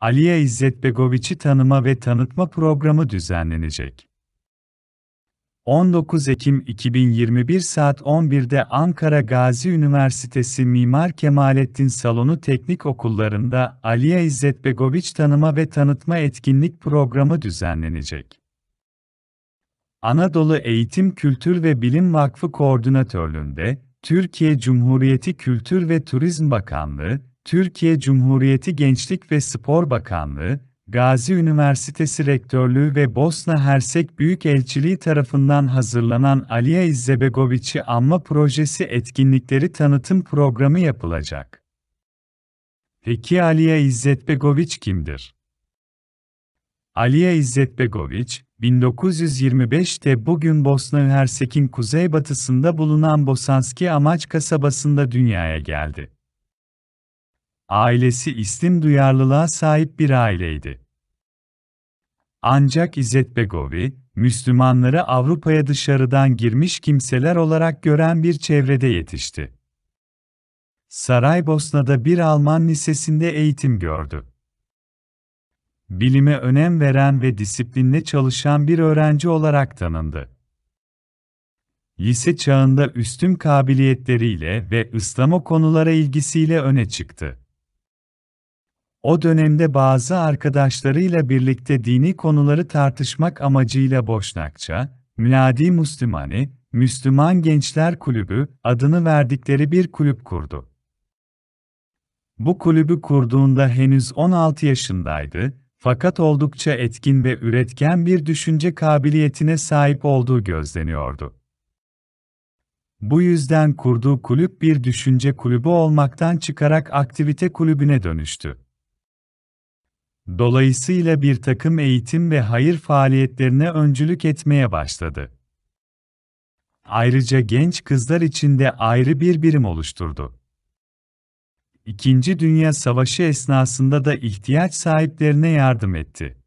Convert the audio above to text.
Aliye İzzet Begoviç'i tanıma ve tanıtma programı düzenlenecek. 19 Ekim 2021 saat 11'de Ankara Gazi Üniversitesi Mimar Kemalettin Salonu Teknik Okullarında Aliye İzzet Begoviç Tanıma ve Tanıtma Etkinlik Programı düzenlenecek. Anadolu Eğitim Kültür ve Bilim Vakfı Koordinatörlüğünde, Türkiye Cumhuriyeti Kültür ve Turizm Bakanlığı, Türkiye Cumhuriyeti Gençlik ve Spor Bakanlığı, Gazi Üniversitesi Rektörlüğü ve Bosna Hersek Büyükelçiliği tarafından hazırlanan Aliya İzzebegoviç'i Anma Projesi etkinlikleri tanıtım programı yapılacak. Peki Aliya İzzetbegoviç kimdir? Aliya İzzetbegoviç, 1925'te bugün Bosna Hersek'in kuzeybatısında bulunan Bosanski Amaç kasabasında dünyaya geldi. Ailesi istim duyarlılığa sahip bir aileydi. Ancak İzzet Begovi, Müslümanları Avrupa'ya dışarıdan girmiş kimseler olarak gören bir çevrede yetişti. Saraybosna'da bir Alman lisesinde eğitim gördü. Bilime önem veren ve disiplinle çalışan bir öğrenci olarak tanındı. Lise çağında üstün kabiliyetleriyle ve İslam'a konulara ilgisiyle öne çıktı. O dönemde bazı arkadaşlarıyla birlikte dini konuları tartışmak amacıyla Boşnakça, Münadi Müslümanı Müslüman Gençler Kulübü adını verdikleri bir kulüp kurdu. Bu kulübü kurduğunda henüz 16 yaşındaydı, fakat oldukça etkin ve üretken bir düşünce kabiliyetine sahip olduğu gözleniyordu. Bu yüzden kurduğu kulüp bir düşünce kulübü olmaktan çıkarak aktivite kulübüne dönüştü. Dolayısıyla bir takım eğitim ve hayır faaliyetlerine öncülük etmeye başladı. Ayrıca genç kızlar için de ayrı bir birim oluşturdu. İkinci Dünya Savaşı esnasında da ihtiyaç sahiplerine yardım etti.